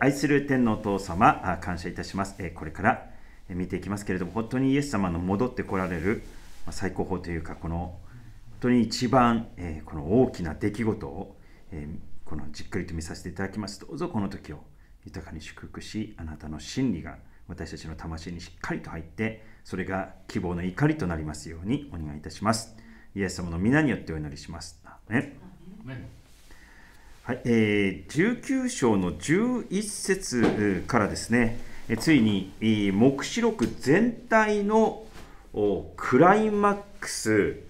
愛する天皇父様、感謝いたします。これから見ていきますけれども、本当にイエス様の戻ってこられる最高峰というか、この本当に一番この大きな出来事をこのじっくりと見させていただきます。どうぞこの時を豊かに祝福し、あなたの真理が私たちの魂にしっかりと入って、それが希望の怒りとなりますようにお願いいたします。イエス様の皆によってお祈りします。アメはいえー、19章の11節からですね、えついに、黙示録全体のクライマックス、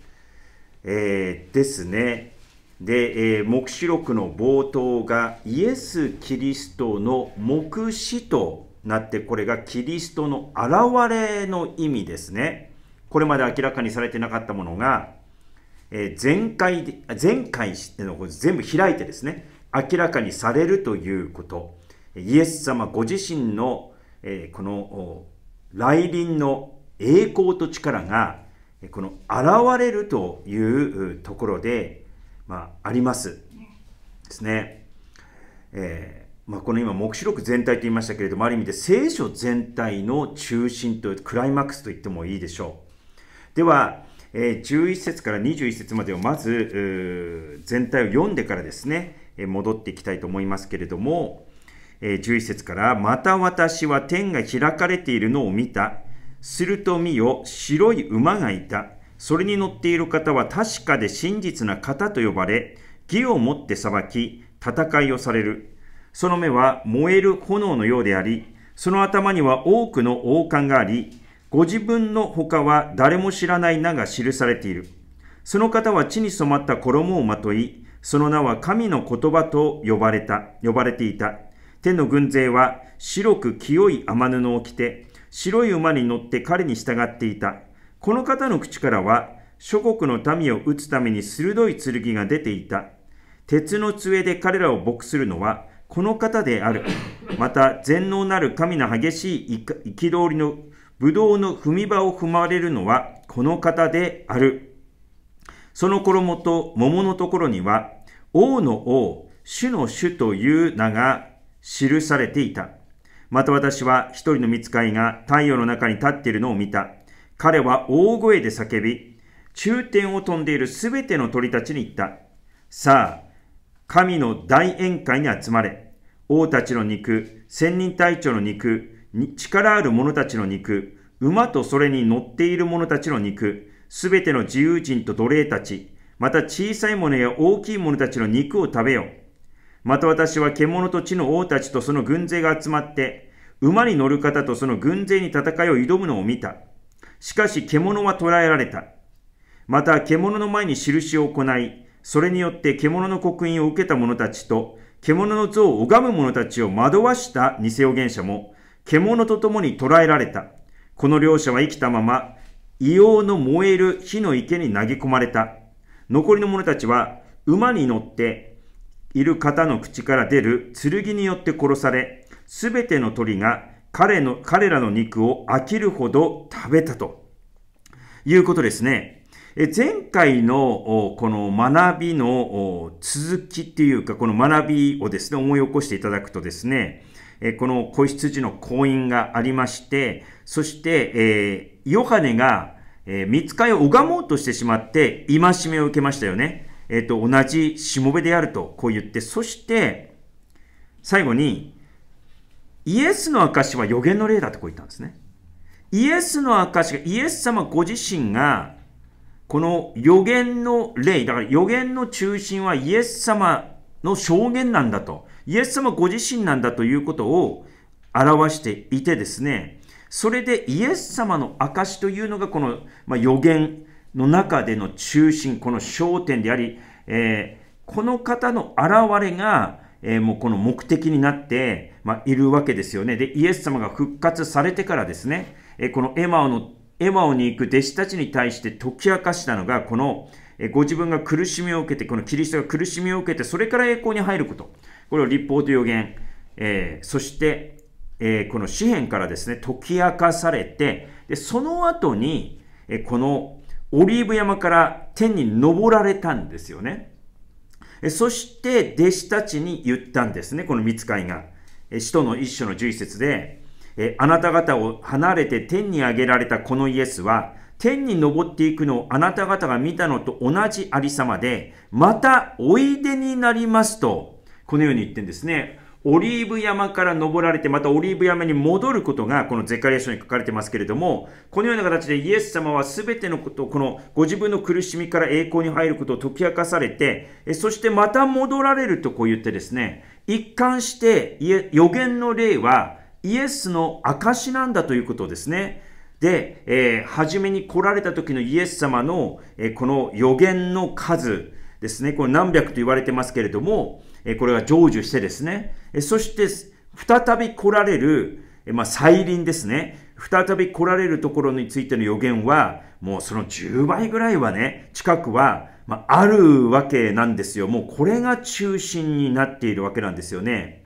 えー、ですね。で、えー、黙示録の冒頭がイエス・キリストの黙示となって、これがキリストの現れの意味ですね。これまで明らかにされてなかったものが、えー、全開で、全開の全部開いてですね、明らかにされるということ、イエス様ご自身の、えー、この来臨の栄光と力が、この現れるというところで、まあ、あります。ですね。えー、まあ、この今、黙示録全体と言いましたけれども、ある意味で聖書全体の中心と、クライマックスと言ってもいいでしょう。では、えー、11節から21節までをまず全体を読んでからですね、戻っていきたいと思いますけれども、えー、11節から「また私は天が開かれているのを見た」すると見よ白い馬がいたそれに乗っている方は確かで真実な方と呼ばれ義をもって裁き戦いをされるその目は燃える炎のようでありその頭には多くの王冠がありご自分の他は誰も知らない名が記されている。その方は地に染まった衣をまとい、その名は神の言葉と呼ばれた、呼ばれていた。天の軍勢は白く清い雨布を着て、白い馬に乗って彼に従っていた。この方の口からは、諸国の民を撃つために鋭い剣が出ていた。鉄の杖で彼らを牧するのは、この方である。また、全能なる神の激しい憤りのぶどうの踏み場を踏まれるのはこの方である。その衣と桃のところには、王の王、主の主という名が記されていた。また私は一人の見つかいが太陽の中に立っているのを見た。彼は大声で叫び、中天を飛んでいるすべての鳥たちに言った。さあ、神の大宴会に集まれ。王たちの肉、千人隊長の肉、力ある者たちの肉、馬とそれに乗っている者たちの肉、すべての自由人と奴隷たち、また小さい者や大きい者たちの肉を食べよ。また私は獣と地の王たちとその軍勢が集まって、馬に乗る方とその軍勢に戦いを挑むのを見た。しかし獣は捕らえられた。また獣の前に印を行い、それによって獣の刻印を受けた者たちと、獣の像を拝む者たちを惑わした偽予言者も、獣と共に捕らえられた。この両者は生きたまま、硫黄の燃える火の池に投げ込まれた。残りの者たちは、馬に乗っている方の口から出る剣によって殺され、すべての鳥が彼の彼らの肉を飽きるほど食べたということですね。前回のこの学びの続きっていうか、この学びをですね、思い起こしていただくとですね、えこの子羊の婚姻がありまして、そして、えヨハネが、えー、見つかを拝もうとしてしまって、戒めを受けましたよね。えっ、と、同じしもべであると、こう言って、そして、最後に、イエスの証は予言の例だとこう言ったんですね。イエスの証が、イエス様ご自身が、この予言の例、だから予言の中心はイエス様の証言なんだと。イエス様ご自身なんだということを表していてですね、それでイエス様の証というのがこの、ま予言の中での中心、この焦点であり、えー、この方の現れが、えー、もうこの目的になって、まあ、いるわけですよね。で、イエス様が復活されてからですね、えー、このエマオのエマオに行く弟子たちに対して解き明かしたのが、この、ご自分が苦しみを受けて、このキリストが苦しみを受けて、それから栄光に入ること。これを立法と予言、えー、そして、えー、この詩篇からですね、解き明かされて、でその後に、えー、このオリーブ山から天に登られたんですよね。そして弟子たちに言ったんですね、この見つかいが。使徒の一書の十一節で、あなた方を離れて天に上げられたこのイエスは、天に登っていくのをあなた方が見たのと同じありさまで、またおいでになりますとこのように言ってんですね。オリーブ山から登られて、またオリーブ山に戻ることが、このゼカリア書に書かれてますけれども、このような形でイエス様は全てのことを、このご自分の苦しみから栄光に入ることを解き明かされて、そしてまた戻られるとこう言ってですね、一貫して予言の霊はイエスの証なんだということですね。で、えー、初めに来られた時のイエス様の、えー、この予言の数ですね、これ何百と言われてますけれども、えこれが成就してですね、えそして再び来られる、えまあ、再臨ですね、再び来られるところについての予言は、もうその10倍ぐらいはね、近くは、まあ、あるわけなんですよ。もうこれが中心になっているわけなんですよね。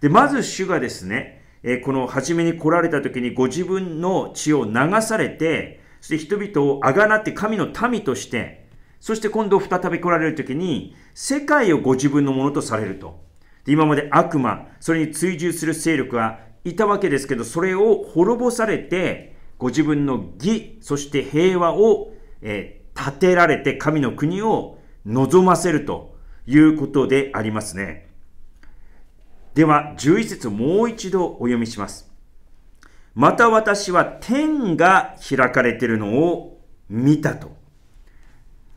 で、まず主がですね、えこの初めに来られた時にご自分の血を流されて、そして人々をあがなって神の民として、そして今度再び来られる時に、世界をご自分のものとされると。で今まで悪魔、それに追従する勢力がいたわけですけど、それを滅ぼされて、ご自分の義、そして平和を、えー、立てられて神の国を望ませるということでありますね。では、11節をもう一度お読みします。また私は天が開かれているのを見たと。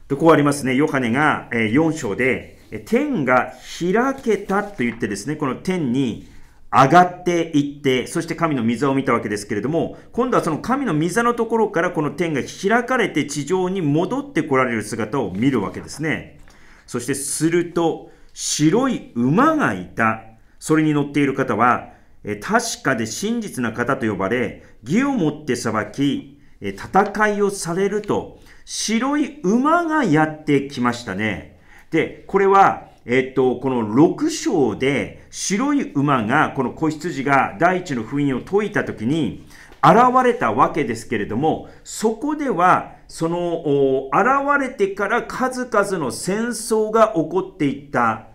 とこうありますね。ヨハネが4章で、天が開けたと言ってですね、この天に上がっていって、そして神の御座を見たわけですけれども、今度はその神の御座のところからこの天が開かれて地上に戻ってこられる姿を見るわけですね。そしてすると、白い馬がいた。それに乗っている方は、確かで真実な方と呼ばれ、義をもって裁き、戦いをされると白い馬がやってきましたね。で、これは、えっと、この6章で白い馬が、この子羊が第一の封印を解いたときに、現れたわけですけれども、そこでは、その、現れてから数々の戦争が起こっていった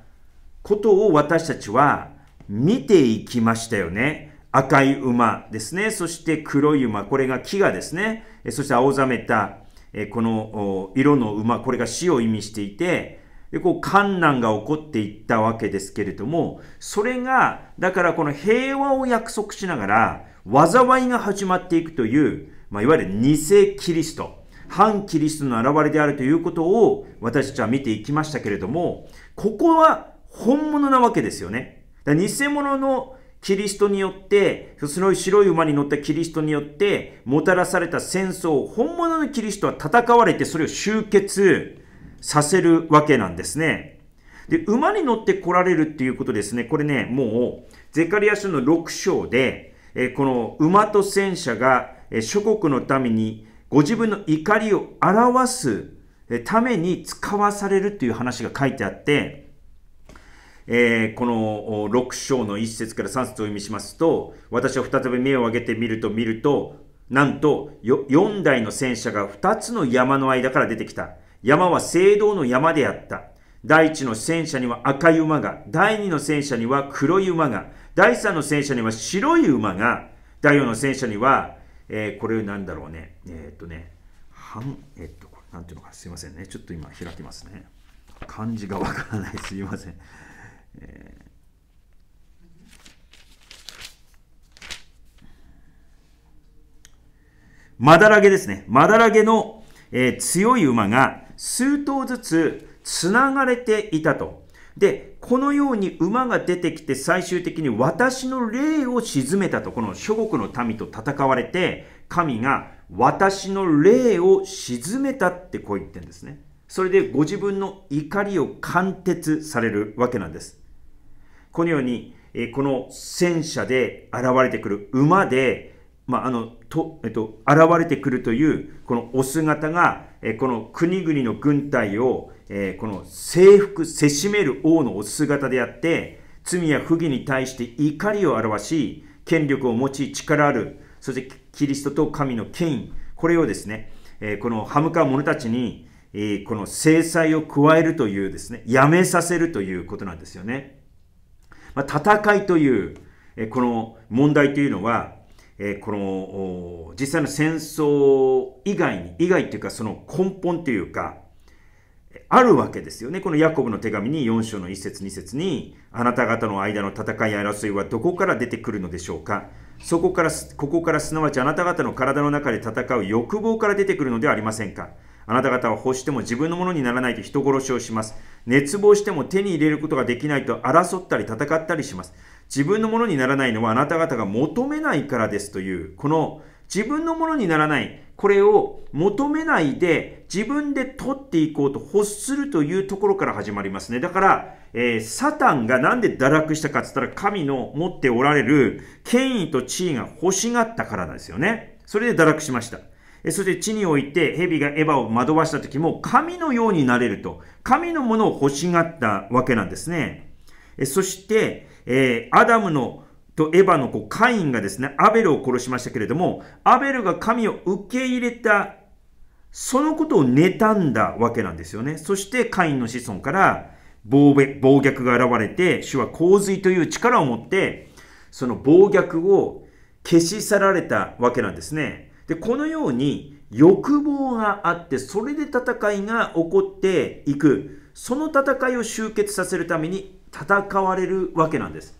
ことを私たちは見ていきましたよね。赤い馬ですね。そして黒い馬。これが木がですね。そして青ざめたえこの色の馬、これが死を意味していて、でこう観難が起こっていったわけですけれども、それが、だからこの平和を約束しながら、災いが始まっていくという、まあ、いわゆる偽キリスト、反キリストの現れであるということを私たちは見ていきましたけれども、ここは本物なわけですよね。だ偽物のキリストによって、その白い馬に乗ったキリストによって、もたらされた戦争を本物のキリストは戦われて、それを終結させるわけなんですね。で、馬に乗って来られるっていうことですね。これね、もう、ゼカリア書の6章で、えこの馬と戦車が、諸国のためにご自分の怒りを表すために使わされるという話が書いてあって、えー、この6章の1節から3節を読みしますと、私は再び目を上げてみると見ると、なんと4台の戦車が2つの山の間から出てきた。山は聖堂の山であった。第一の戦車には赤い馬が、第二の戦車には黒い馬が、第三の戦車には白い馬が、第四の戦車には、えー、これなんだろうね、えー、っとね、半、えー、っと、これなんていうのか、すいませんね。ちょっと今開きますね。漢字がわからない、すいません。えーまだらげですね。まだらげの、えー、強い馬が数頭ずつ繋がれていたと。で、このように馬が出てきて最終的に私の霊を鎮めたと。この諸国の民と戦われて、神が私の霊を鎮めたってこう言ってるんですね。それでご自分の怒りを貫徹されるわけなんです。このように、この戦車で現れてくる馬で、まあ、あの、と、えっと、現れてくるという、このお姿が、この国々の軍隊を、この征服、せしめる王のお姿であって、罪や不義に対して怒りを表し、権力を持ち、力ある、そしてキリストと神の権威、これをですね、この歯向かう者たちにえこの制裁を加えるというですね、やめさせるということなんですよね。ま戦いという、えこの問題というのは、えこの実際の戦争以外に、以外というかその根本というか、あるわけですよね。このヤコブの手紙に4章の1節2節に、あなた方の間の戦い争いはどこから出てくるのでしょうかそこから、ここからすなわちあなた方の体の中で戦う欲望から出てくるのではありませんかあなた方は欲しても自分のものにならないと人殺しをします。熱望しても手に入れることができないと争ったり戦ったりします。自分のものにならないのはあなた方が求めないからですという、この自分のものにならない、これを求めないで自分で取っていこうと欲するというところから始まりますね。だから、えー、サタンがなんで堕落したかって言ったら神の持っておられる権威と地位が欲しがったからなんですよね。それで堕落しました。そして地において蛇がエヴァを惑わした時も神のようになれると、神のものを欲しがったわけなんですね。そして、えアダムのとエヴァの子カインがですね、アベルを殺しましたけれども、アベルが神を受け入れた、そのことを妬んだわけなんですよね。そしてカインの子孫から暴暴虐が現れて、主は洪水という力を持って、その暴虐を消し去られたわけなんですね。で、このように欲望があって、それで戦いが起こっていく。その戦いを終結させるために戦われるわけなんです。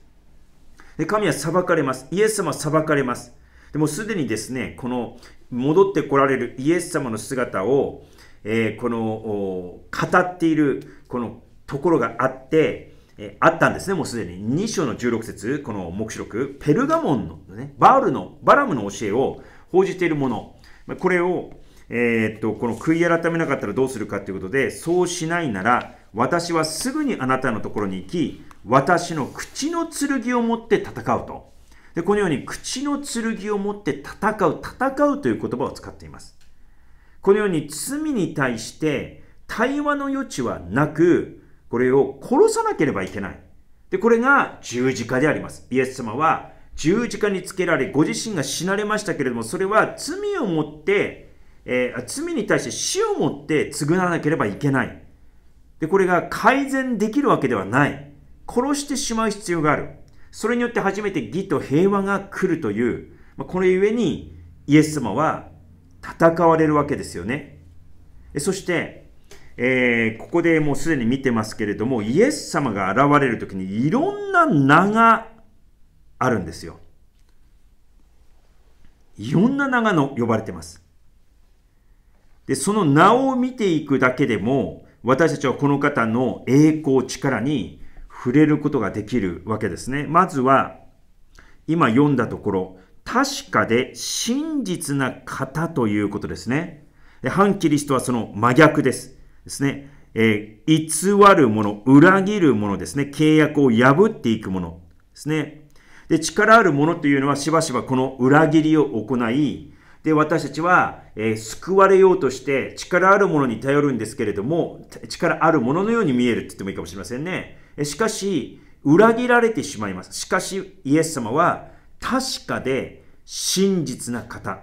で神は裁かれます。イエス様は裁かれます。でもすでにですね、この戻ってこられるイエス様の姿を、えー、この語っているこのところがあって、えあったんですね、もうすでに。2章の16節この目視録、ペルガモンのね、バールの、バラムの教えを報じているもの、これを、えー、っと、この悔い改めなかったらどうするかということで、そうしないなら、私はすぐにあなたのところに行き、私の口の剣を持って戦うと。で、このように、口の剣を持って戦う、戦うという言葉を使っています。このように、罪に対して、対話の余地はなく、これを殺さなければいけない。で、これが十字架であります。イエス様は十字架につけられ、ご自身が死なれましたけれども、それは罪をもって、えー、罪に対して死をもって償わなければいけない。で、これが改善できるわけではない。殺してしまう必要がある。それによって初めて義と平和が来るという、まあ、これゆえにイエス様は戦われるわけですよね。そして、えー、ここでもうすでに見てますけれども、イエス様が現れるときにいろんな名があるんですよ。いろんな名がの呼ばれてます。で、その名を見ていくだけでも、私たちはこの方の栄光、力に触れることができるわけですね。まずは、今読んだところ、確かで真実な方ということですね。反キリストはその真逆です。ですね。えー、偽る者、裏切る者ですね。契約を破っていく者ですね。で、力ある者というのはしばしばこの裏切りを行い、で、私たちは、えー、救われようとして力あるものに頼るんですけれども、力あるもののように見えるって言ってもいいかもしれませんね。しかし、裏切られてしまいます。しかし、イエス様は確かで真実な方。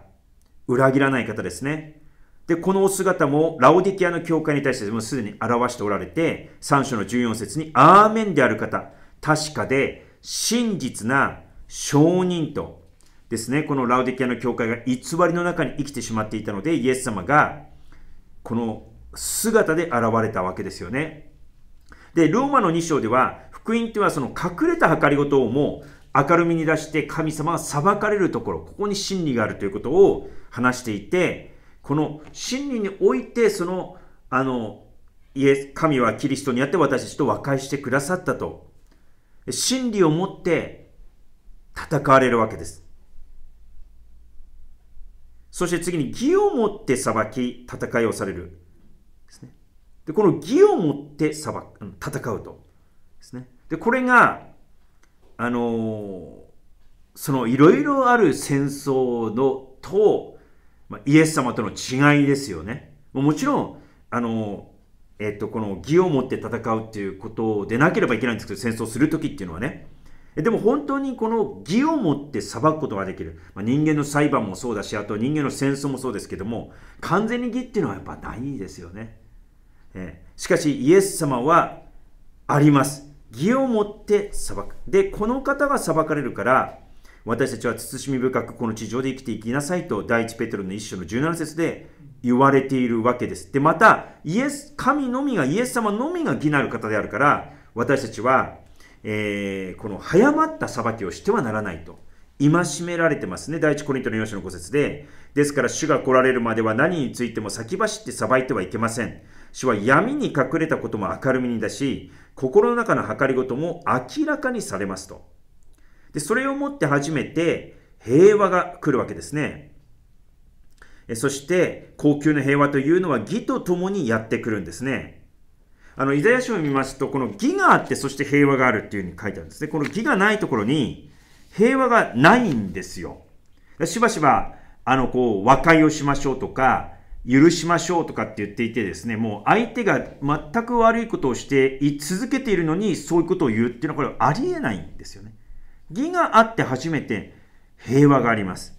裏切らない方ですね。で、このお姿もラオディキアの教会に対してもうすでに表しておられて、3章の14節に、アーメンである方、確かで真実な証人とですね、このラウディキアの教会が偽りの中に生きてしまっていたので、イエス様がこの姿で現れたわけですよね。で、ローマの2章では、福音ってはその隠れた計り事をも明るみに出して神様は裁かれるところ、ここに真理があるということを話していて、この真理において、その、あの、イエス、神はキリストにあって私たちと和解してくださったと真理を持って戦われるわけです。そして次に義を持って裁き、戦いをされる。ですね。で、この義を持って裁戦うと。ですね。で、これが、あのそのいろいろある戦争のと、まあ、イエス様との違いですよね。もちろん、あのえっと、この義を持って戦うっていうことでなければいけないんですけど、戦争する時っていうのはね。でも本当にこの義を持って裁くことができる。まあ、人間の裁判もそうだし、あと人間の戦争もそうですけども、完全に義っていうのはやっぱないですよね。えー、しかし、イエス様はあります。義を持って裁く。で、この方が裁かれるから、私たちは慎み深くこの地上で生きていきなさいと第一ペテロの一章の17節で言われているわけです。で、また、イエス、神のみが、イエス様のみが義なる方であるから、私たちは、えー、この早まった裁きをしてはならないと。戒められてますね。第一コリントの4章の5節で。ですから、主が来られるまでは何についても先走って裁いてはいけません。主は闇に隠れたことも明るみに出し、心の中の計りごとも明らかにされますと。で、それをもって初めて平和が来るわけですね。そして、高級の平和というのは義と共にやってくるんですね。あの、イザヤ書を見ますと、この義があって、そして平和があるっていうふうに書いてあるんですね。この義がないところに、平和がないんですよ。しばしば、あの、こう、和解をしましょうとか、許しましょうとかって言っていてですね、もう相手が全く悪いことをしてい続けているのに、そういうことを言うっていうのは、これありえないんですよね。義があって初めて平和があります。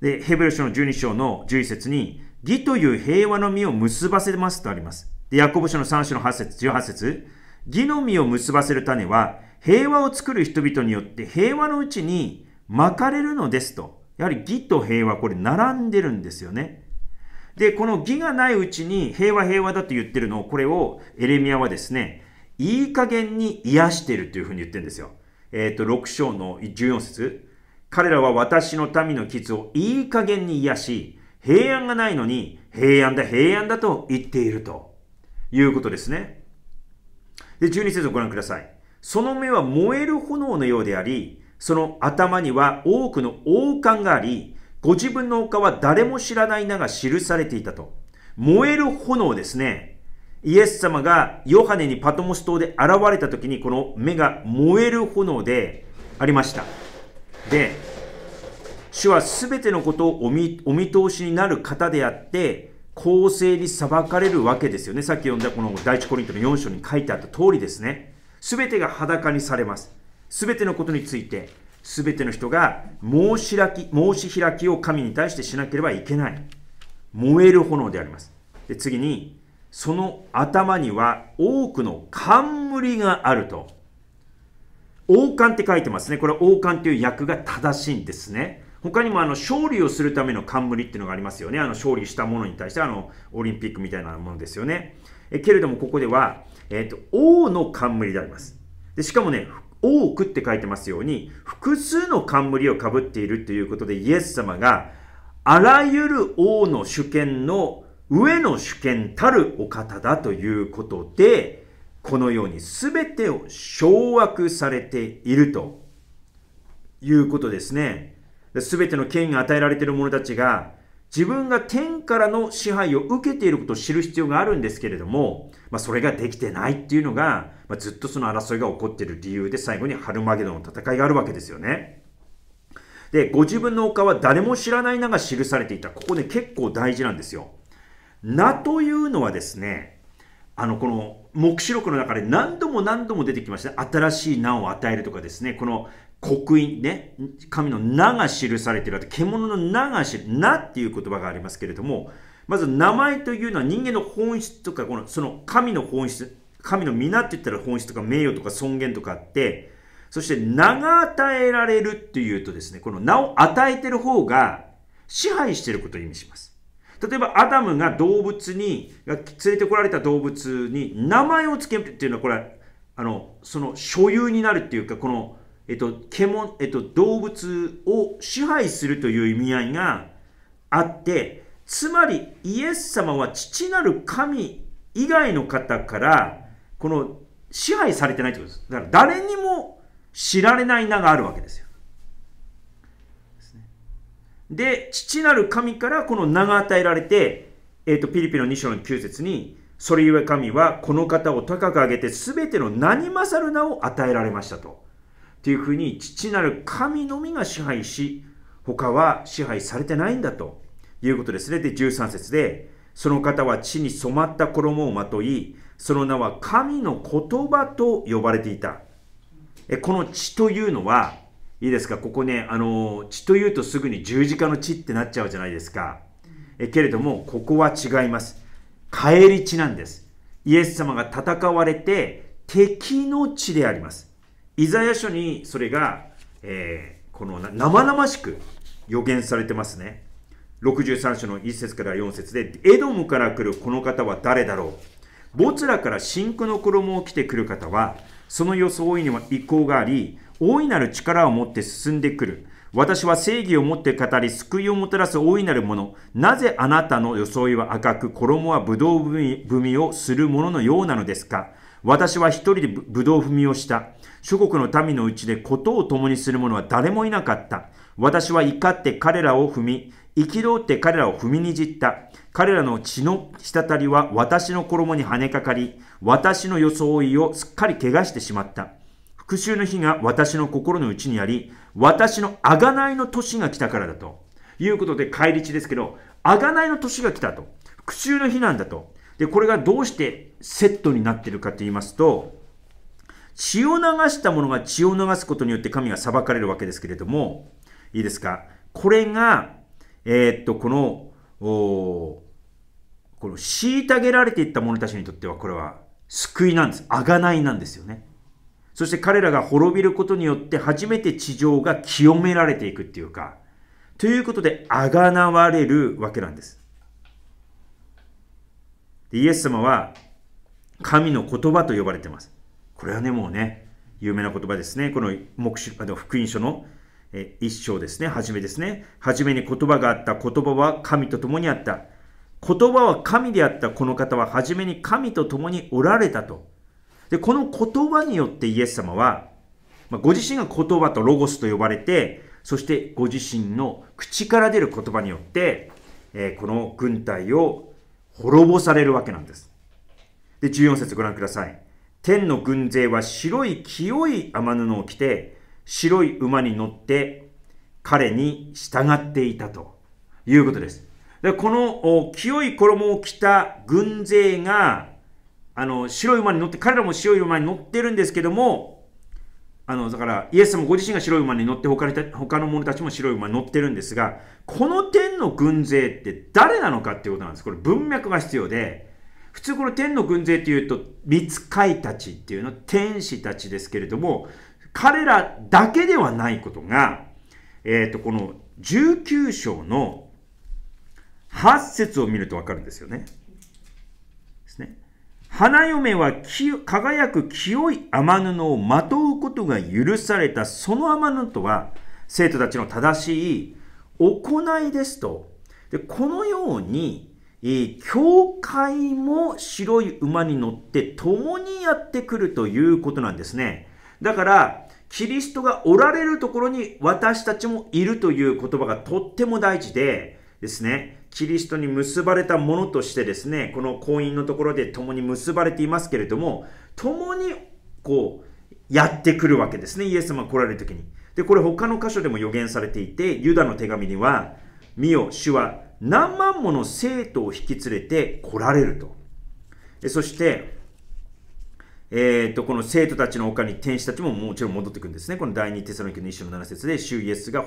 で、ヘブル書の12章の11節に、義という平和の実を結ばせますとあります。で、ヤコブ書の3章の8節18節義の実を結ばせる種は、平和を作る人々によって平和のうちに巻かれるのですと。やはり義と平和、これ並んでるんですよね。で、この義がないうちに平和平和だと言ってるのを、これをエレミアはですね、いい加減に癒しているというふうに言ってるんですよ。えっ、ー、と、6章の14節彼らは私の民の傷をいい加減に癒し、平安がないのに、平安だ、平安だと言っているということですね。で、12節をご覧ください。その目は燃える炎のようであり、その頭には多くの王冠があり、ご自分の丘は誰も知らない名が記されていたと。燃える炎ですね。イエス様がヨハネにパトモス島で現れた時にこの目が燃える炎でありましたで主は全てのことをお見通しになる方であって公正に裁かれるわけですよねさっき読んだこの第一コリントの4章に書いてあった通りですね全てが裸にされます全てのことについて全ての人が申し開き申し開きを神に対してしなければいけない燃える炎でありますで次にその頭には多くの冠があると。王冠って書いてますね。これは王冠という訳が正しいんですね。他にもあの勝利をするための冠っていうのがありますよね。あの勝利したものに対してあのオリンピックみたいなものですよね。えけれどもここでは、えーと、と王の冠であります。でしかもね、多くって書いてますように、複数の冠をかぶっているということで、イエス様があらゆる王の主権の上の主権たるお方だということで、このように全てを掌握されているということですね。全ての権威が与えられている者たちが、自分が天からの支配を受けていることを知る必要があるんですけれども、まあ、それができてないっていうのが、まあ、ずっとその争いが起こっている理由で最後にハルマゲドの戦いがあるわけですよね。で、ご自分の丘は誰も知らない名が記されていた。ここね、結構大事なんですよ。名というのはですね、あの、この、黙示録の中で何度も何度も出てきました。新しい名を与えるとかですね、この刻印ね、神の名が記されているあと、獣の名が知る、名っていう言葉がありますけれども、まず名前というのは人間の本質とか、この、その神の本質、神の皆って言ったら本質とか名誉とか尊厳とかあって、そして名が与えられるっていうとですね、この名を与えてる方が支配してることを意味します。例えばアダムが動物に連れてこられた動物に名前を付けるっていうのはこれはあのその所有になるっていうかこの、えっと獣えっと、動物を支配するという意味合いがあってつまりイエス様は父なる神以外の方からこの支配されてないってことですだから誰にも知られない名があるわけですよで、父なる神からこの名が与えられて、えっ、ー、と、ピリピの2章の9節に、それゆえ神はこの方を高く上げて全ての何勝る名を与えられましたと。というふうに父なる神のみが支配し、他は支配されてないんだということですね。で、13節で、その方は地に染まった衣をまとい、その名は神の言葉と呼ばれていた。この血というのは、いいですか、ここね、あの、血というとすぐに十字架の血ってなっちゃうじゃないですか。えけれども、ここは違います。帰り血なんです。イエス様が戦われて、敵の血であります。イザヤ書にそれが、えー、この生々しく予言されてますね。63章の1節から4節で、エドムから来るこの方は誰だろうボツラから真紅の衣を着てくる方は、その装いには意向があり、大いなる力を持って進んでくる。私は正義を持って語り、救いをもたらす大いなる者。なぜあなたの装いは赤く、衣はぶどう踏みをするもののようなのですか私は一人でぶどう踏みをした。諸国の民のうちで事を共にする者は誰もいなかった。私は怒って彼らを踏み、憤って彼らを踏みにじった。彼らの血の滴りは私の衣に跳ねかかり、私の装いをすっかり怪我してしまった。復讐の日が私の心の内にあり、私の贖いの年が来たからだと。いうことで、返り地ですけど、贖いの年が来たと。復讐の日なんだと。で、これがどうしてセットになってるかと言いますと、血を流した者が血を流すことによって神が裁かれるわけですけれども、いいですかこれが、えー、っと、この、この、虐げられていった者たちにとっては、これは救いなんです。贖いなんですよね。そして彼らが滅びることによって初めて地上が清められていくっていうか、ということで、あがなわれるわけなんです。でイエス様は、神の言葉と呼ばれてます。これはね、もうね、有名な言葉ですね。この目視あの福音書の一章ですね、はじめですね。はじめに言葉があった、言葉は神と共にあった。言葉は神であったこの方は、はじめに神と共におられたと。で、この言葉によってイエス様は、まご自身が言葉とロゴスと呼ばれて、そしてご自身の口から出る言葉によって、えこの軍隊を滅ぼされるわけなんです。で、14節ご覧ください。天の軍勢は白い清い雨布を着て、白い馬に乗って彼に従っていたということです。でこの清い衣を着た軍勢があの、白い馬に乗って、彼らも白い馬に乗ってるんですけども、あの、だから、イエス様ご自身が白い馬に乗って他他の者たちも白い馬に乗ってるんですが、この天の軍勢って誰なのかっていうことなんです。これ文脈が必要で、普通この天の軍勢っていうと、御使いたちっていうの、天使たちですけれども、彼らだけではないことが、えっ、ー、と、この19章の8節を見るとわかるんですよね。花嫁は輝く清い天布をまとうことが許されたその天布とは生徒たちの正しい行いですと。でこのように、教会も白い馬に乗って共にやってくるということなんですね。だから、キリストがおられるところに私たちもいるという言葉がとっても大事でですね、キリストに結ばれたものとしてですね、この婚姻のところで共に結ばれていますけれども、共にこう、やってくるわけですね、イエス様が来られる時に。で、これ他の箇所でも予言されていて、ユダの手紙には、見よ、主は何万もの生徒を引き連れて来られると。そして、えっ、ー、と、この生徒たちの丘に天使たちももちろん戻ってくるんですね。この第2テサロニケの一章の7節で、主イエスが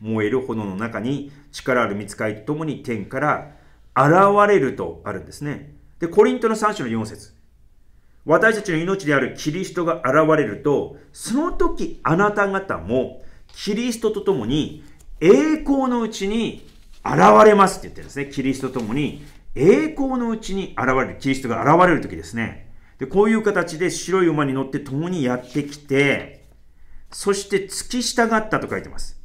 燃える炎の中に力ある見つかりとともに天から現れるとあるんですね。で、コリントの3章の4節私たちの命であるキリストが現れると、その時あなた方もキリストと共に栄光のうちに現れますって言ってるんですね。キリストと共に栄光のうちに現れる。キリストが現れる時ですね。で、こういう形で白い馬に乗って共にやってきて、そして突き従ったと書いてます。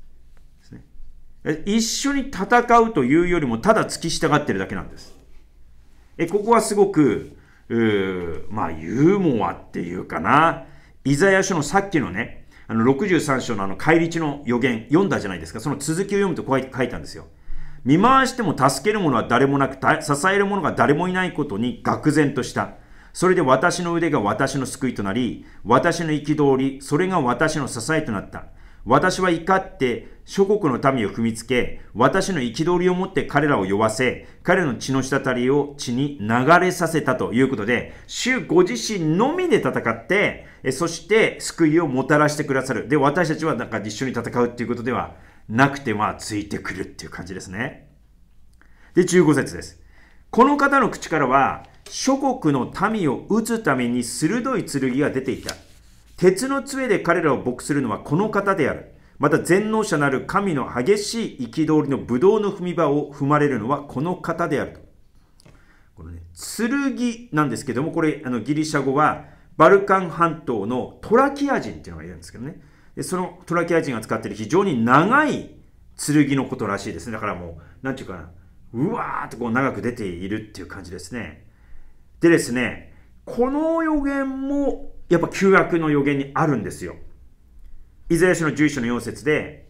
一緒に戦うというよりも、ただ突き従ってるだけなんです。え、ここはすごく、うまあ、ユーモアっていうかな。イザヤ書のさっきのね、あの、63章のあの、返り地の予言、読んだじゃないですか。その続きを読むとこうやって書いたんですよ。見回しても助ける者は誰もなく、支える者が誰もいないことに愕然とした。それで私の腕が私の救いとなり、私の憤り、それが私の支えとなった。私は怒って諸国の民を踏みつけ、私の憤りを持って彼らを酔わせ、彼の血の滴りを血に流れさせたということで、主ご自身のみで戦って、そして救いをもたらしてくださる。で、私たちはなんか一緒に戦うっていうことではなくて、まあ、ついてくるっていう感じですね。で、15節です。この方の口からは、諸国の民を撃つために鋭い剣が出ていた。鉄の杖で彼らを牧するのはこの方である。また全能者なる神の激しい憤りの武道の踏み場を踏まれるのはこの方であると。このね、剣なんですけども、これあのギリシャ語はバルカン半島のトラキア人っていうのがいるんですけどね。でそのトラキア人が使ってる非常に長い剣のことらしいですね。だからもう、なんていうかな、うわーってこう長く出ているっていう感じですね。でですね、この予言も、やっぱ旧約の予言にあるんですよ。イザヤ書の11章の4節で、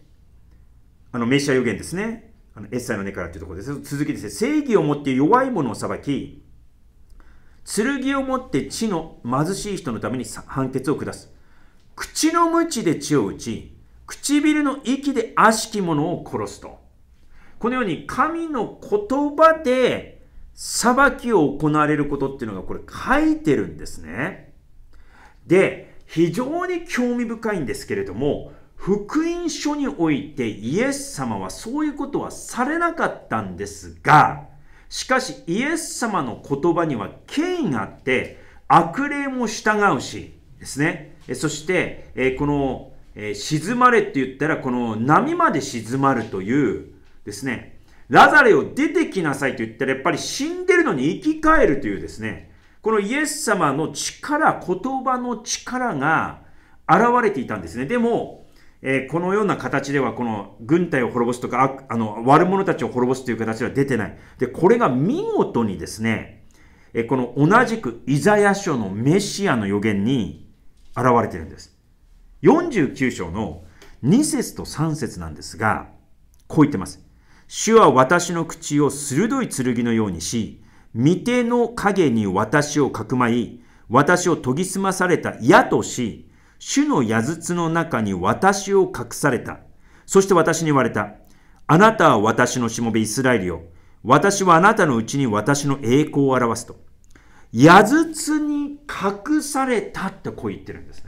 あの、メシア予言ですね。あの、エッサイの根からというところです。続きですね、正義を持って弱い者を裁き、剣を持って地の貧しい人のために判決を下す。口の無知で血を打ち、唇の息で悪しき者を殺すと。このように神の言葉で裁きを行われることっていうのがこれ書いてるんですね。で、非常に興味深いんですけれども、福音書においてイエス様はそういうことはされなかったんですが、しかしイエス様の言葉には権威があって、悪霊も従うし、ですね。そして、この、沈まれって言ったら、この波まで沈まるというですね、ラザレを出てきなさいと言ったら、やっぱり死んでるのに生き返るというですね、このイエス様の力、言葉の力が現れていたんですね。でも、えー、このような形では、この軍隊を滅ぼすとか、あの悪者たちを滅ぼすという形では出てない。で、これが見事にですね、えー、この同じくイザヤ書のメシアの予言に現れてるんです。49章の2節と3節なんですが、こう言ってます。主は私の口を鋭い剣のようにし、御手の影に私をかくまい、私を研ぎ澄まされた矢とし、主の矢筒の中に私を隠された。そして私に言われた。あなたは私のしもべイスラエルよ。私はあなたのうちに私の栄光を表すと。矢筒に隠されたってこう言ってるんですね。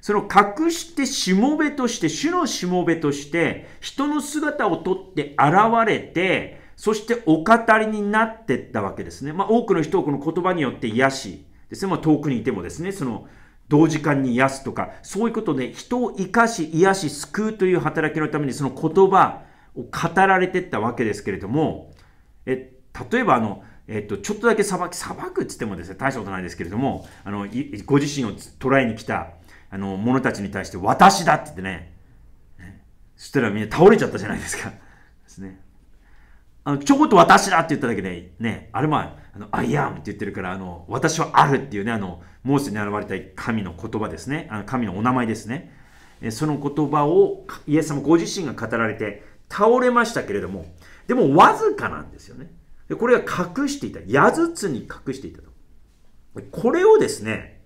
その隠してしもべとして、主のしもべとして、人の姿をとって現れて、そしてお語りになっていったわけですね。まあ、多くの人をこの言葉によって癒し、ですね。まあ、遠くにいてもですね、その、同時間に癒すとか、そういうことで人を生かし、癒し、救うという働きのためにその言葉を語られていったわけですけれども、え、例えばあの、えっと、ちょっとだけ裁き、裁くっつってもですね、大したことないですけれども、あの、ご自身を捉えに来たあの、者たちに対して私だって言ってね、そしたらみんな倒れちゃったじゃないですか。ですね。あの、ちょこっと私だって言っただけで、ね、あれまあ、あの、I am って言ってるから、あの、私はあるっていうね、あの、モーセに現れた神の言葉ですね。あの、神のお名前ですね。その言葉をイエス様ご自身が語られて倒れましたけれども、でもわずかなんですよね。でこれが隠していた。矢筒に隠していたと。これをですね、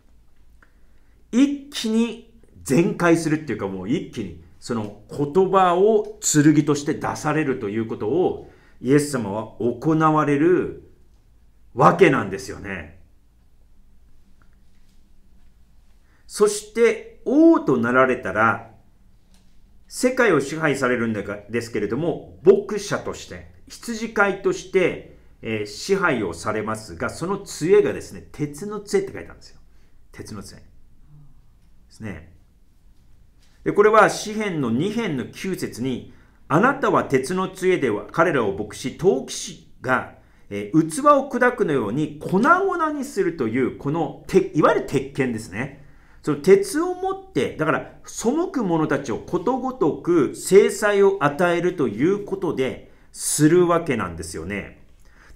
一気に全開するっていうかもう一気にその言葉を剣として出されるということをイエス様は行われるわけなんですよね。そして王となられたら世界を支配されるんですけれども牧者として羊飼いとして、え支配をされますがその杖がですね鉄の杖って書いてあるんですよ。鉄の杖。ですね。で、これは詩篇の2編の9節に、あなたは鉄の杖では彼らを牧師、陶器師が、えー、器を砕くのように粉々にするという、この、いわゆる鉄拳ですね。その鉄を持って、だから、背く者たちをことごとく制裁を与えるということで、するわけなんですよね。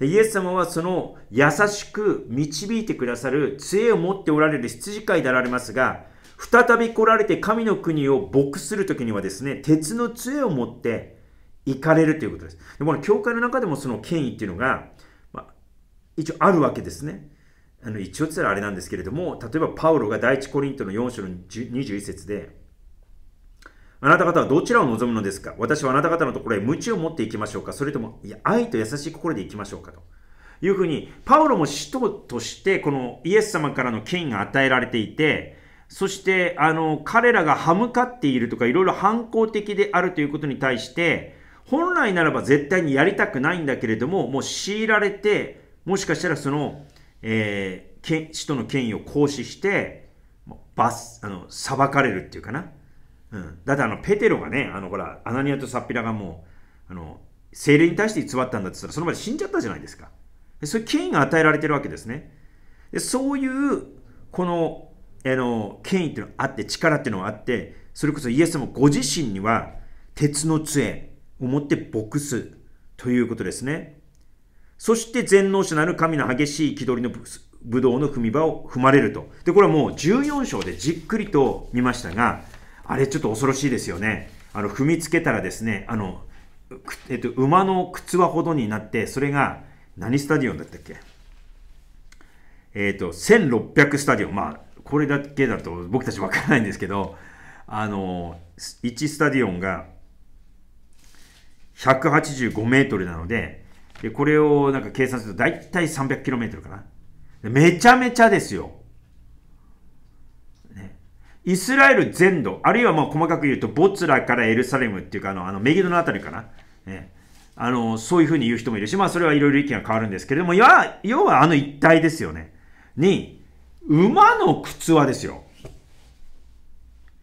でイエス様はその優しく導いてくださる杖を持っておられる羊飼いであられますが、再び来られて神の国を牧するときにはですね、鉄の杖を持って行かれるということです。でも、教会の中でもその権威っていうのが、まあ、一応あるわけですね。あの一応って言ったらあれなんですけれども、例えばパウロが第一コリントの4章の21節で、あなた方はどちらを望むのですか私はあなた方のところへ無知を持っていきましょうかそれとも愛と優しい心でいきましょうかというふうに、パウロも使徒としてこのイエス様からの権威が与えられていて、そしてあの彼らが歯向かっているとかいろいろ反抗的であるということに対して本来ならば絶対にやりたくないんだけれどももう強いられてもしかしたらその、えー、使徒の権威を行使して罰あの裁かれるっていうかな、うん、だってあのペテロがねあのほらアナニアとサピラがもうあの精霊に対して偽ったんだって言ったらその場で死んじゃったじゃないですかそういう権威が与えられてるわけですねでそういうこのあの権威っていうのがあって力っていうのがあってそれこそイエスもご自身には鉄の杖を持って牧すということですねそして全能者なる神の激しい憤りのぶどうの踏み場を踏まれるとでこれはもう14章でじっくりと見ましたがあれちょっと恐ろしいですよねあの踏みつけたらですねあの、えっと、馬の靴はほどになってそれが何スタディオンだったっけえっ、と1600スタディオンまあこれだけだと僕たちわからないんですけど、あの、1スタディオンが185メートルなので、で、これをなんか計算すると大体300キロメートルかな。めちゃめちゃですよ。ね、イスラエル全土、あるいはまあ細かく言うと、ボツラからエルサレムっていうか、あの、あのメギドのあたりかな。ね、あの、そういうふうに言う人もいるし、まあそれはいろいろ意見が変わるんですけれども、要は、要はあの一帯ですよね。に、馬の靴はですよ。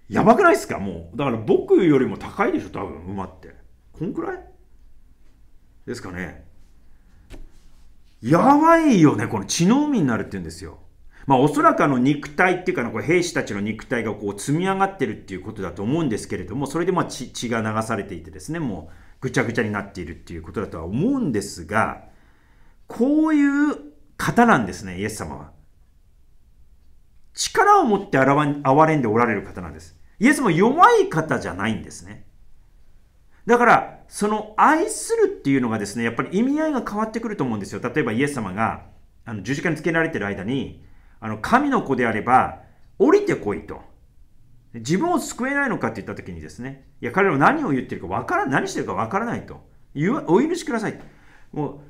やばくないですかもう。だから僕よりも高いでしょ多分、馬って。こんくらいですかね。やばいよね。この血の海になるって言うんですよ。まあ、おそらくあの肉体っていうかのこう兵士たちの肉体がこう積み上がってるっていうことだと思うんですけれども、それでまあ血血が流されていてですね、もうぐちゃぐちゃになっているっていうことだとは思うんですが、こういう方なんですね、イエス様は。力を持って現れんでおられる方なんです。イエスも弱い方じゃないんですね。だから、その愛するっていうのがですね、やっぱり意味合いが変わってくると思うんですよ。例えばイエス様が、あの十字架につけられてる間に、あの神の子であれば、降りてこいと。自分を救えないのかって言った時にですね、いや、彼らは何を言ってるかわからん、何してるかわからないと。お許しください。も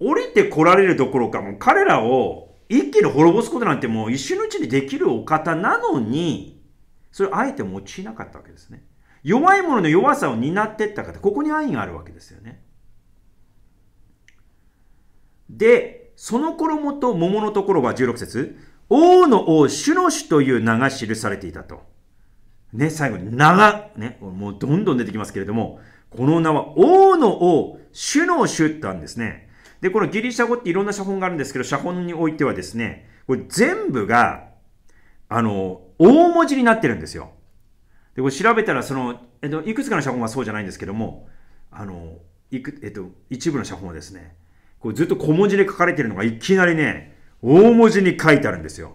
う、降りてこられるどころか、もう彼らを一気に滅ぼすことなんてもう一瞬のうちにできるお方なのに、それをあえて用いなかったわけですね。弱い者の弱さを担ってった方、ここに愛があるわけですよね。で、その衣と桃のところは16節王の王、主の主という名が記されていたと。ね、最後に名が、ね、もうどんどん出てきますけれども、この名は王の王、主の主ってあるんですね。で、このギリシャ語っていろんな写本があるんですけど、写本においてはですね、これ全部が、あの、大文字になってるんですよ。で、これ調べたら、その、えっと、いくつかの写本はそうじゃないんですけども、あの、いく、えっと、一部の写本はですね、こうずっと小文字で書かれてるのがいきなりね、大文字に書いてあるんですよ。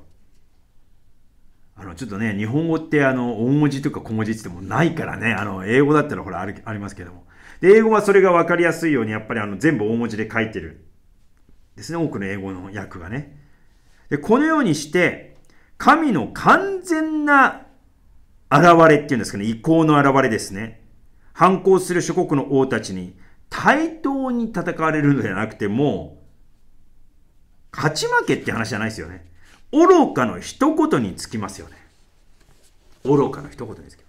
あの、ちょっとね、日本語ってあの、大文字とか小文字ってもないからね、あの、英語だったらほらあありますけども。で、英語はそれがわかりやすいように、やっぱりあの全部大文字で書いてる。ですね、多くの英語の訳がね。で、このようにして、神の完全な現れっていうんですかね、意向の現れですね。反抗する諸国の王たちに対等に戦われるのではなくて、も勝ち負けって話じゃないですよね。愚かの一言につきますよね。愚かの一言につき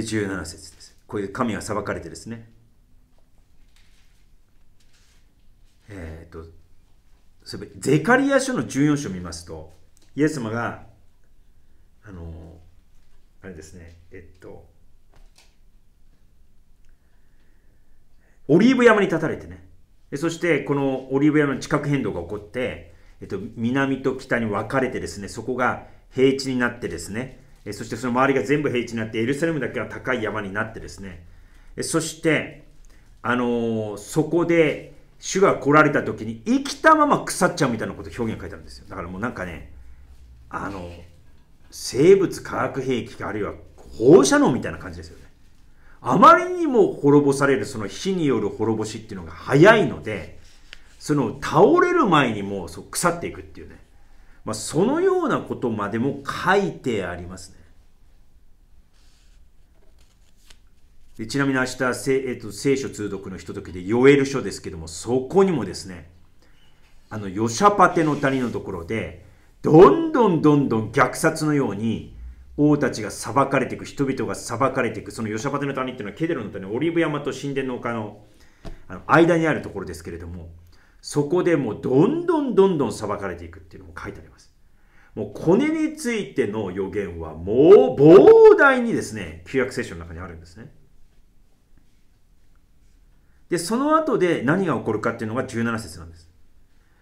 17節です。こういう神が裁かれてですね。えっ、ー、と、それゼカリア書の14章を見ますと、イエス様が、あの、あれですね、えっと、オリーブ山に立たれてね、そしてこのオリーブ山の地殻変動が起こって、えっと、南と北に分かれてですね、そこが平地になってですね、そしてその周りが全部平地になって、エルサレムだけは高い山になってですね、そして、あのそこで主が来られた時に生きたまま腐っちゃうみたいなこと表現書いてあるんですよ。だからもうなんかね、あの、生物化学兵器かあるいは放射能みたいな感じですよね。あまりにも滅ぼされるその火による滅ぼしっていうのが早いので、その倒れる前にもうそう腐っていくっていうね。まあ、そのようなことまでも書いてありますね。でちなみに明日、えっと、聖書通読のひとときで、ヨエル書ですけども、そこにもですね、あの、ヨシャパテの谷のところで、どんどんどんどん虐殺のように、王たちが裁かれていく、人々が裁かれていく、そのヨシャパテの谷っていうのは、ケデロの谷、オリーブ山と神殿の丘のあの間にあるところですけれども、そこでもうどんどんどんどん裁かれていくっていうのも書いてあります。もうコネについての予言はもう膨大にですね、旧約聖書の中にあるんですね。で、その後で何が起こるかっていうのが17節なんです。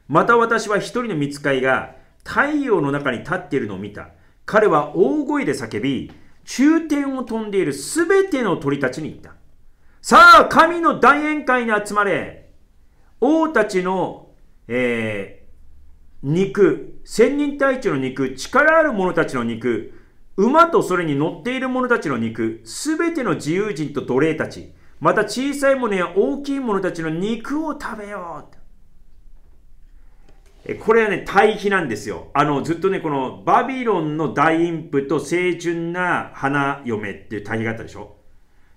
また私は一人の見つかいが太陽の中に立っているのを見た。彼は大声で叫び、中天を飛んでいるすべての鳥たちに言った。さあ、神の大宴会に集まれ。王たちの、えー、肉、千人隊長の肉、力ある者たちの肉、馬とそれに乗っている者たちの肉、すべての自由人と奴隷たち、また小さいものや大きいものたちの肉を食べようこれはね、対比なんですよ。あの、ずっとね、このバビロンの大陰譜と清純な花嫁っていう対比があったでしょ。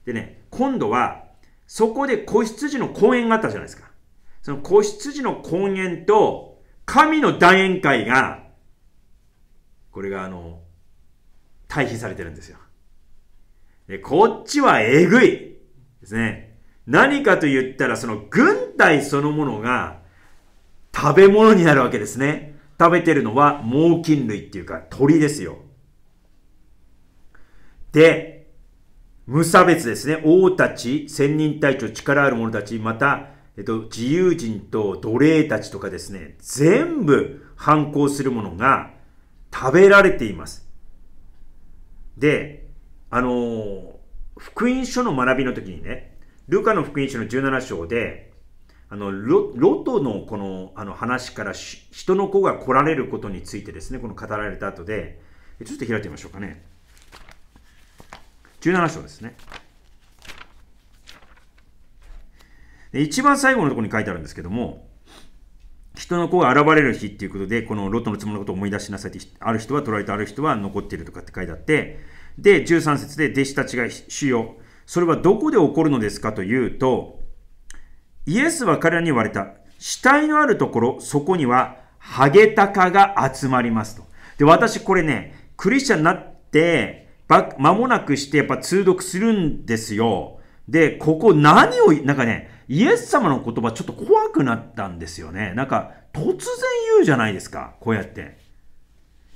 でね、今度は、そこで子羊の公演があったじゃないですか。その子羊の根源と神の大宴会が、これがあの、対比されてるんですよ。で、こっちはえぐいですね。何かと言ったら、その軍隊そのものが食べ物になるわけですね。食べてるのは猛禽類っていうか鳥ですよ。で、無差別ですね。王たち、千人隊長、力ある者たち、また、えっと、自由人と奴隷たちとかですね、全部反抗するものが食べられています。で、あの福音書の学びの時にね、ルカの福音書の17章で、あの、ロロトのこの、あの話から人の子が来られることについてですね、この語られた後で、ちょっと開いてみましょうかね。17章ですね。で、一番最後のところに書いてあるんですけども、人の子が現れる日っていうことで、このロトの妻のことを思い出しなさいって、ある人は取られて、ある人は残っているとかって書いてあって、で、13節で弟子たちが主よ、それはどこで起こるのですかというと、イエスは彼らに言われた。死体のあるところ、そこには、ハゲタカが集まりますと。で、私これね、クリスチャンになって、ば、間もなくしてやっぱ通読するんですよ。で、ここ何を、なんかね、イエス様の言葉ちょっと怖くなったんですよね。なんか突然言うじゃないですか、こうやって。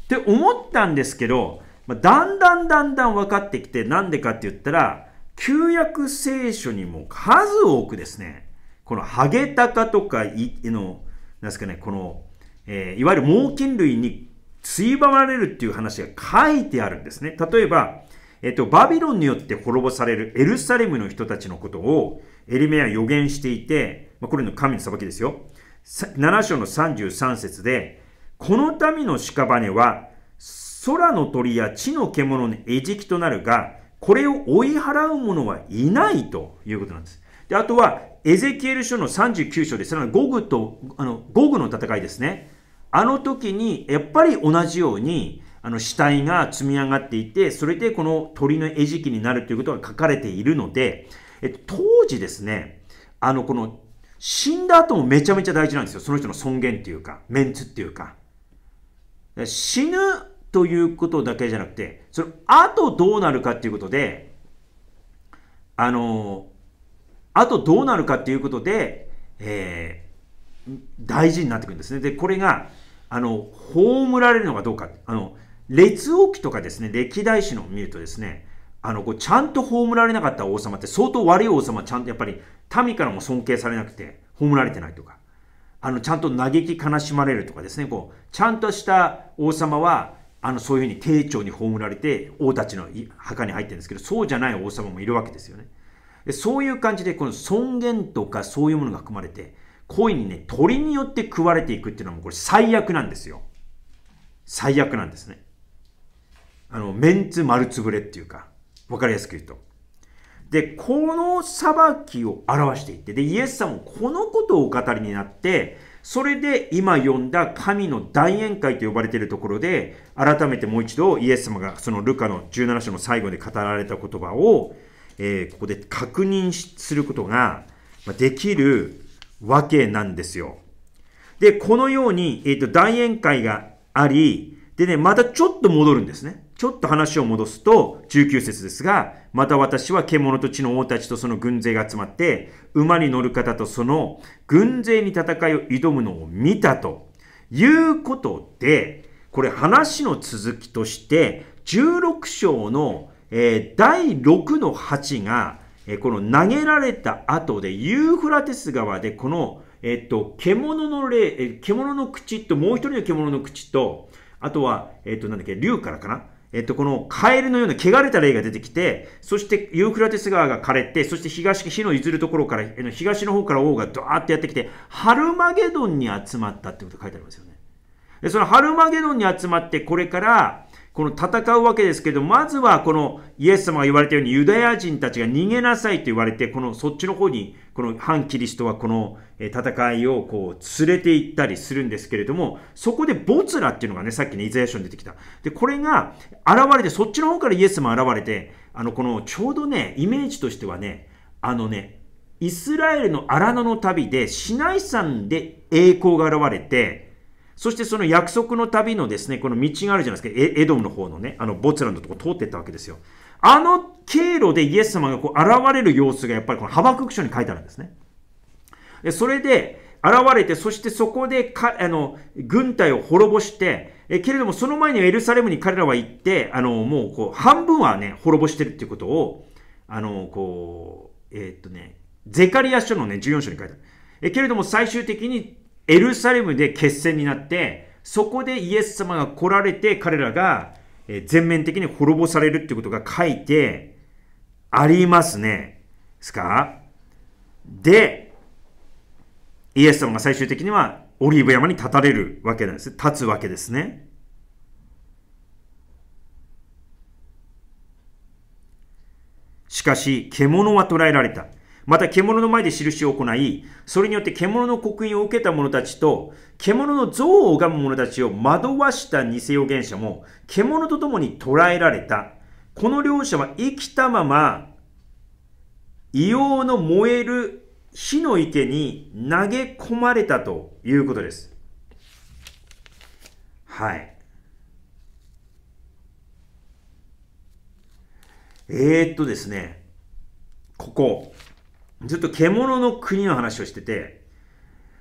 って思ったんですけど、まだんだんだんだん分かってきて、なんでかって言ったら、旧約聖書にも数多くですね、このハゲタカとかいの、なんですかね、この、えー、いわゆる猛禽類についばまれるっていう話が書いてあるんですね。例えば、えっと、バビロンによって滅ぼされるエルサレムの人たちのことを、エリメア予言していて、まあ、これの神の裁きですよ。7章の33節で、この民の屍は空の鳥や地の獣の餌食となるが、これを追い払う者はいないということなんです。であとは、エゼキエル書の39章です。ゴグと、あの、ゴグの戦いですね。あの時に、やっぱり同じように、あの死体が積み上がっていて、それでこの鳥の餌食になるということが書かれているので、えっと、当時ですね、あの、この、死んだ後もめちゃめちゃ大事なんですよ。その人の尊厳っていうか、メンツっていうか。死ぬということだけじゃなくて、その後どうなるかっていうことで、あの、後とどうなるかっていうことで、えー、大事になってくるんですね。で、これが、あの、葬られるのかどうか、あの、列王記とかですね、歴代史の見るとですね、あの、こう、ちゃんと葬られなかった王様って相当悪い王様ちゃんとやっぱり民からも尊敬されなくて、葬られてないとか、あの、ちゃんと嘆き悲しまれるとかですね、こう、ちゃんとした王様は、あの、そういうふうに丁重に葬られて、王たちの墓に入ってるんですけど、そうじゃない王様もいるわけですよね。でそういう感じで、この尊厳とかそういうものが含まれて、恋にね、鳥によって食われていくっていうのはもうこれ最悪なんですよ。最悪なんですね。あの、メンツ丸つぶれっていうか、分かりやすく言うと。で、この裁きを表していって、で、イエス様もこのことをお語りになって、それで今読んだ神の大宴会と呼ばれているところで、改めてもう一度イエス様がそのルカの17章の最後で語られた言葉を、えー、ここで確認することができるわけなんですよ。で、このように、えっ、ー、と、大宴会があり、でね、またちょっと戻るんですね。ちょっと話を戻すと、19節ですが、また私は獣と地の王たちとその軍勢が集まって、馬に乗る方とその軍勢に戦いを挑むのを見たということで、これ話の続きとして、16章の、え第6の8が、えこの投げられた後で、ユーフラテス川で、この、えっと、獣の霊、え獣の口と、もう一人の獣の口と、あとは、えっと、なんだっけ、竜からかなえっと、このカエルのような汚れた霊が出てきて、そしてユーフラテス川が枯れて、そして東、火の譲るところから、東の方から王がドーってやってきて、ハルマゲドンに集まったってこと書いてありますよね。で、そのハルマゲドンに集まって、これから、この戦うわけですけど、まずはこのイエス様が言われたようにユダヤ人たちが逃げなさいと言われて、このそっちの方にこの反キリストはこの戦いをこう連れて行ったりするんですけれども、そこでボツラっていうのがね、さっきね、イザヤ書に出てきた。で、これが現れて、そっちの方からイエスも現れて、あの、このちょうどね、イメージとしてはね、あのね、イスラエルの荒野の旅で、市内山で栄光が現れて、そしてその約束の旅のですね、この道があるじゃないですか、エドムの方のね、あのボツラのとこ通っていったわけですよ。あの経路でイエス様がこう現れる様子がやっぱりこのハバクク書に書いてあるんですね。でそれで現れて、そしてそこでかあの軍隊を滅ぼして、えけれどもその前にエルサレムに彼らは行って、あのもうこう半分はね、滅ぼしてるっていうことを、あのこう、えー、っとね、ゼカリア書のね、14章に書いてある。えけれども最終的にエルサレムで決戦になって、そこでイエス様が来られて彼らがえ全面的に滅ぼされるってことが書いてありますね。ですかで、イエス様が最終的にはオリーブ山に立たれるわけなんです。立つわけですね。しかし、獣は捕らえられた。また獣の前で印を行い、それによって獣の刻印を受けた者たちと、獣の像を拝む者たちを惑わした偽預言者も、獣と共に捕らえられた。この両者は生きたまま、硫黄の燃える火の池に投げ込まれたということです。はい。えー、っとですね、ここ。ずっと獣の国の話をしてて、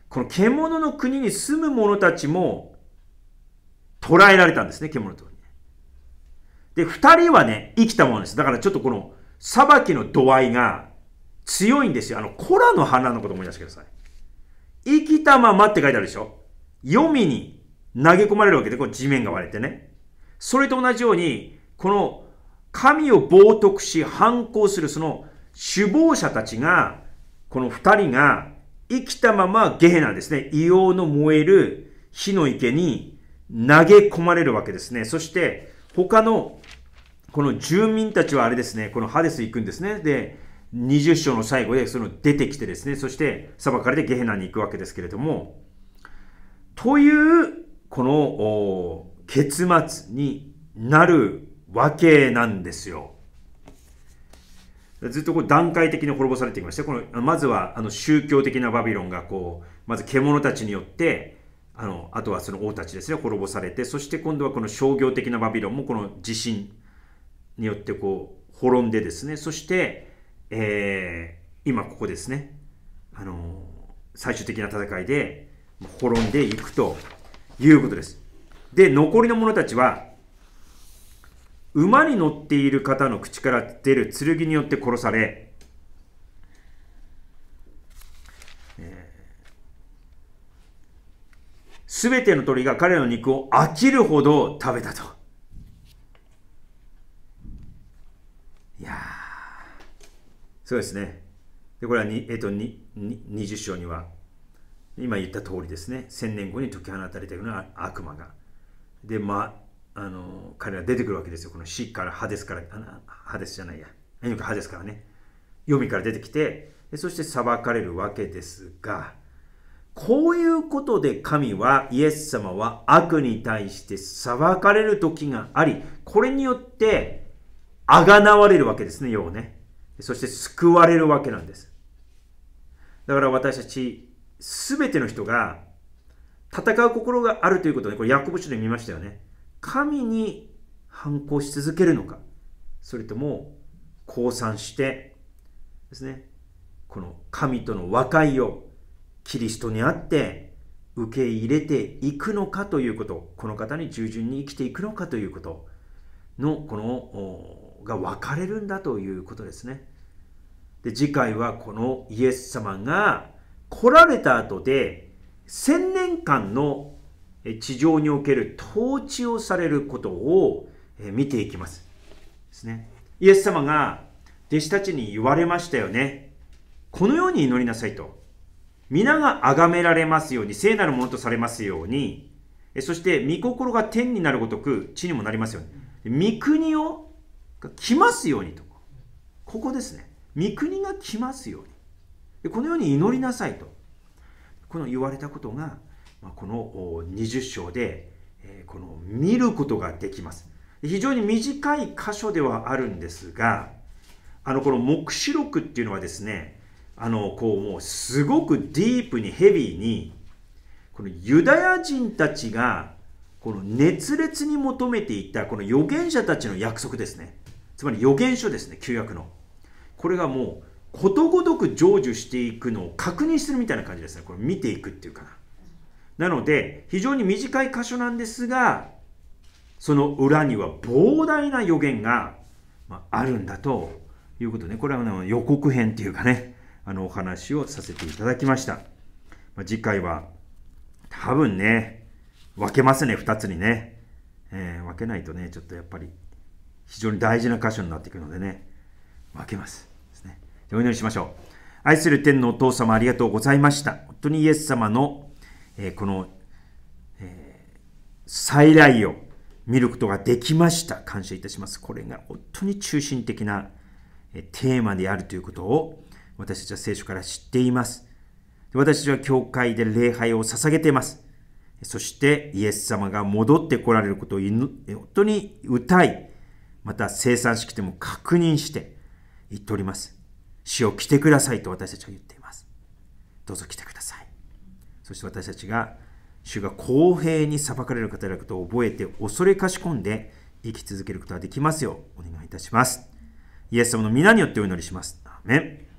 この獣の国に住む者たちも捕らえられたんですね、獣と。で、二人はね、生きたものです。だからちょっとこの裁きの度合いが強いんですよ。あの、コラの花のこと思い出してください。生きたままって書いてあるでしょ黄泉に投げ込まれるわけで、こう地面が割れてね。それと同じように、この神を冒涜し反抗するその首謀者たちが、この二人が生きたままゲヘナですね、硫黄の燃える火の池に投げ込まれるわけですね。そして、他の、この住民たちはあれですね、このハデス行くんですね。で、20章の最後でその出てきてですね、そして裁かれてゲヘナに行くわけですけれども、という、この、結末になるわけなんですよ。ずっとこう段階的に滅ぼされていきまして、この、まずは、あの、宗教的なバビロンが、こう、まず獣たちによって、あの、あとはその王たちですね、滅ぼされて、そして今度はこの商業的なバビロンも、この地震によって、こう、滅んでですね、そして、えー、今ここですね、あの、最終的な戦いで、滅んでいくということです。で、残りの者たちは、馬に乗っている方の口から出る剣によって殺され、すべての鳥が彼の肉を飽きるほど食べたと。いやそうですね。で、これはに、えっと、二に20章には、今言った通りですね。1000年後に解き放たれたような悪魔が。で、ま、あの彼ら出てくるわけですよこの死からハデスからハデスじゃないや何かハデスからね読みから出てきてそして裁かれるわけですがこういうことで神はイエス様は悪に対して裁かれる時がありこれによってあがなわれるわけですね要はねそして救われるわけなんですだから私たち全ての人が戦う心があるということでこれヤコブ書で見ましたよね神に反抗し続けるのかそれとも降参してですねこの神との和解をキリストにあって受け入れていくのかということこの方に従順に生きていくのかということのこのが分かれるんだということですねで次回はこのイエス様が来られた後で千年間の地上における統治をされることを見ていきます。ですね。イエス様が弟子たちに言われましたよね。このように祈りなさいと。皆が崇められますように、聖なるものとされますように、そして御心が天になるごとく地にもなりますように。御国を来ますようにと。ここですね。御国が来ますように。このように祈りなさいと。この言われたことがこの20章でこの見ることができます非常に短い箇所ではあるんですがあのこの黙示録っていうのはですねあのこうもうすごくディープにヘビーにこのユダヤ人たちがこの熱烈に求めていたこの預言者たちの約束ですねつまり預言書ですね旧約のこれがもうことごとく成就していくのを確認するみたいな感じですねこれ見ていくっていうかななので、非常に短い箇所なんですが、その裏には膨大な予言があるんだということね。これは予告編というかね、あのお話をさせていただきました。ま次回は多分ね、分けますね、2つにね。えー、分けないとね、ちょっとやっぱり非常に大事な箇所になってくるのでね、分けます。ですね。お祈りしましょう。愛する天のお父様ありがとうございました。本当にイエス様のえこの、え再来を見ることができました。感謝いたします。これが本当に中心的なテーマであるということを私たちは聖書から知っています。私たちは教会で礼拝を捧げています。そしてイエス様が戻ってこられることを本当に歌い、また生産式でも確認して言っております。死を来てくださいと私たちは言っています。どうぞ来てください。そして私たちが主が公平に裁かれる方であることを覚えて恐れかしこんで生き続けることができますようお願いいたします。イエス様の皆によってお祈りします。アメン